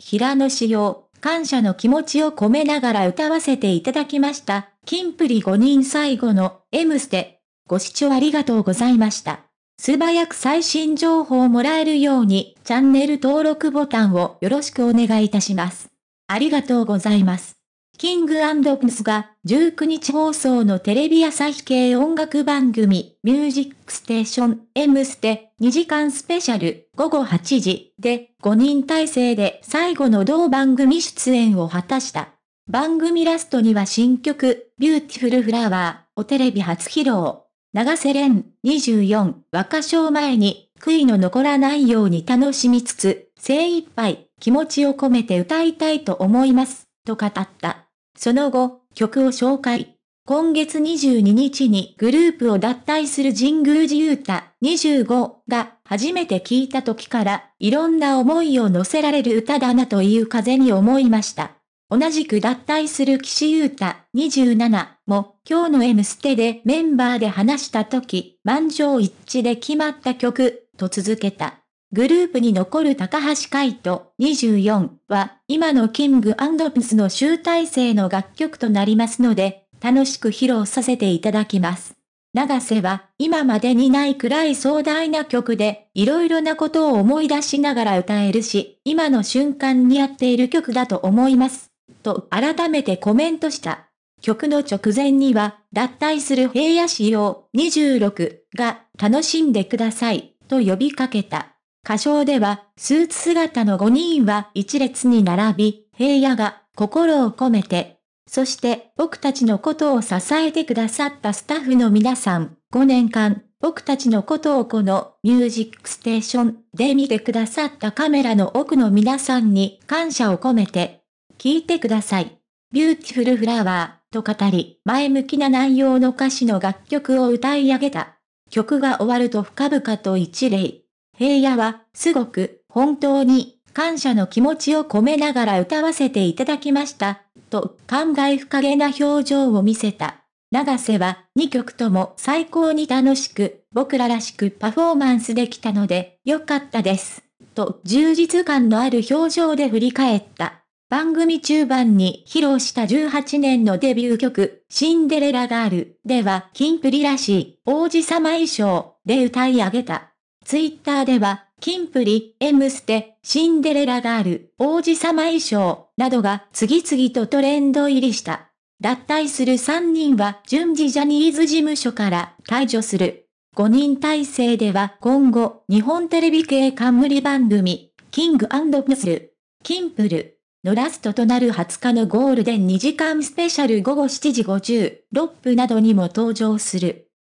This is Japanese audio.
平野紫耀、感謝の気持ちを込めながら歌わせていただきました。キンプリ5人最後の M ステ。ご視聴ありがとうございました。素早く最新情報をもらえるようにチャンネル登録ボタンをよろしくお願いいたします。ありがとうございます。キングプリンスが19日放送のテレビ朝日系音楽番組ミュージックステーション M ステ2時間スペシャル午後8時で5人体制で最後の同番組出演を果たした。番組ラストには新曲ビューティフルフラワーをテレビ初披露。長瀬廉24若賞前に悔いの残らないように楽しみつつ精一杯気持ちを込めて歌いたいと思いますと語った。その後、曲を紹介。今月22日にグループを脱退する神宮寺勇太25が初めて聞いた時からいろんな思いを乗せられる歌だなという風に思いました。同じく脱退する岸優太27も今日の M ステでメンバーで話した時満場一致で決まった曲と続けた。グループに残る高橋海人24は今のキングピスの集大成の楽曲となりますので、楽しく披露させていただきます。長瀬は今までにないくらい壮大な曲で、いろいろなことを思い出しながら歌えるし、今の瞬間に合っている曲だと思います。と改めてコメントした。曲の直前には、脱退する平野仕様26が楽しんでくださいと呼びかけた。歌唱では、スーツ姿の5人は一列に並び、平野が心を込めて、そして僕たちのことを支えてくださったスタッフの皆さん、5年間、僕たちのことをこのミュージックステーションで見てくださったカメラの奥の皆さんに感謝を込めて、聞いてください。ビューティフルフラワーと語り、前向きな内容の歌詞の楽曲を歌い上げた。曲が終わると深々と一礼。平野は、すごく、本当に、感謝の気持ちを込めながら歌わせていただきました、と、感慨深げな表情を見せた。長瀬は、2曲とも最高に楽しく、僕ららしくパフォーマンスできたので、良かったです。と、充実感のある表情で振り返った。番組中盤に披露した18年のデビュー曲、シンデレラガールでは、キンプリらしい、王子様衣装で歌い上げた。ツイッターでは、キンプリ、エムステ、シンデレラガール、王子様衣装、などが次々とトレンド入りした。脱退する3人は順次ジャニーズ事務所から退場する。5人体制では今後、日本テレビ系冠番組、キングプスル、キンプルのラストとなる20日のゴールデン2時間スペシャル午後7時56分などにも登場する。